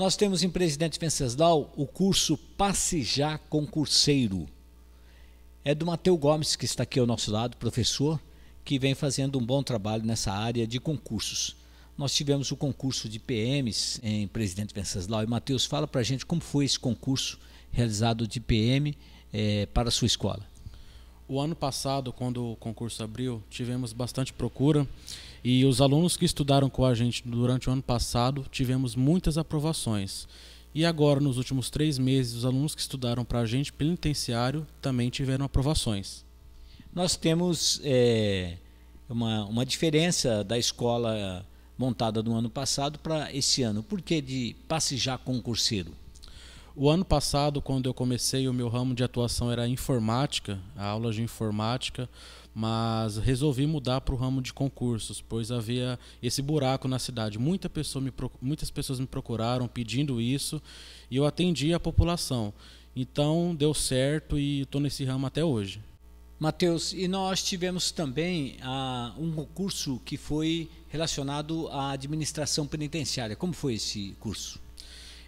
Nós temos em Presidente Venceslau o curso Passe Já Concurseiro. É do Matheus Gomes, que está aqui ao nosso lado, professor, que vem fazendo um bom trabalho nessa área de concursos. Nós tivemos o concurso de PMs em Presidente Venceslau. E, Matheus, fala para a gente como foi esse concurso realizado de PM é, eh, para a sua escola. O ano passado, quando o concurso abriu, tivemos bastante procura e os alunos que estudaram com a gente durante o ano passado tivemos muitas aprovações. E agora, nos últimos três meses, os alunos que estudaram para a gente penitenciário também tiveram aprovações. Nós temos é, uma, uma diferença da escola montada no ano passado para esse ano. Por que de passejar concurseiro? O ano passado, quando eu comecei, o meu ramo de atuação era informática, aulas de informática, mas resolvi mudar para o ramo de concursos, pois havia esse buraco na cidade. Muita pessoa me, muitas pessoas me procuraram pedindo isso e eu atendi a população. Então deu certo e estou nesse ramo até hoje. Matheus, e nós tivemos também ah, um curso que foi relacionado à administração penitenciária. Como foi esse curso?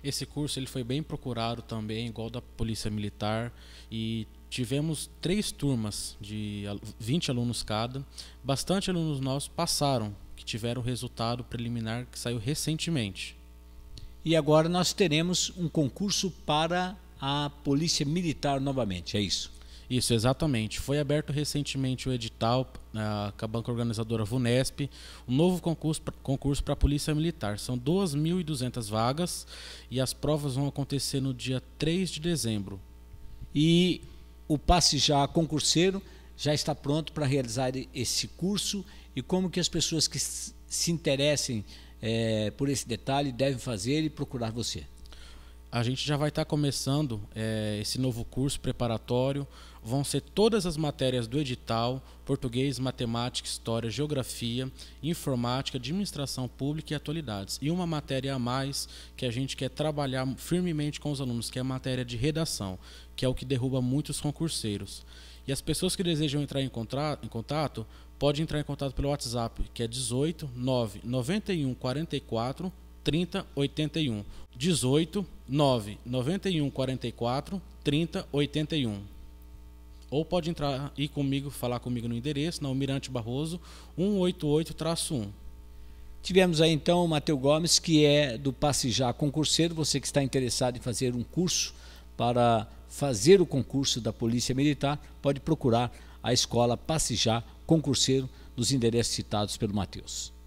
Esse curso ele foi bem procurado também, igual da Polícia Militar, e tivemos três turmas de 20 alunos cada. Bastante alunos nossos passaram, que tiveram resultado preliminar que saiu recentemente. E agora nós teremos um concurso para a Polícia Militar novamente, é isso? Isso, exatamente. Foi aberto recentemente o edital ah, com a banca organizadora Vunesp, um novo concurso para concurso a Polícia Militar. São 2.200 vagas e as provas vão acontecer no dia 3 de dezembro. E o Passe Já concurseiro já está pronto para realizar esse curso e como que as pessoas que se interessem é, por esse detalhe devem fazer e procurar você? a gente já vai estar tá começando é, esse novo curso preparatório. Vão ser todas as matérias do edital: português, matemática, história, geografia, informática, administração pública e atualidades. E uma matéria a mais que a gente quer trabalhar firmemente com os alunos, que é a matéria de redação, que é o que derruba muitos concurseiros. E as pessoas que desejam entrar em, em contato, podem entrar em contato pelo WhatsApp, que é 18 9 91 44 3081. 18 9 91 44 3081. Ou pode entrar e comigo, falar comigo no endereço, na Almirante Barroso, 188-1. Tivemos aí então o Matheus Gomes, que é do Passejá Concurseiro, você que está interessado em fazer um curso para fazer o concurso da Polícia Militar, pode procurar a escola Passejá Concurseiro nos endereços citados pelo Matheus.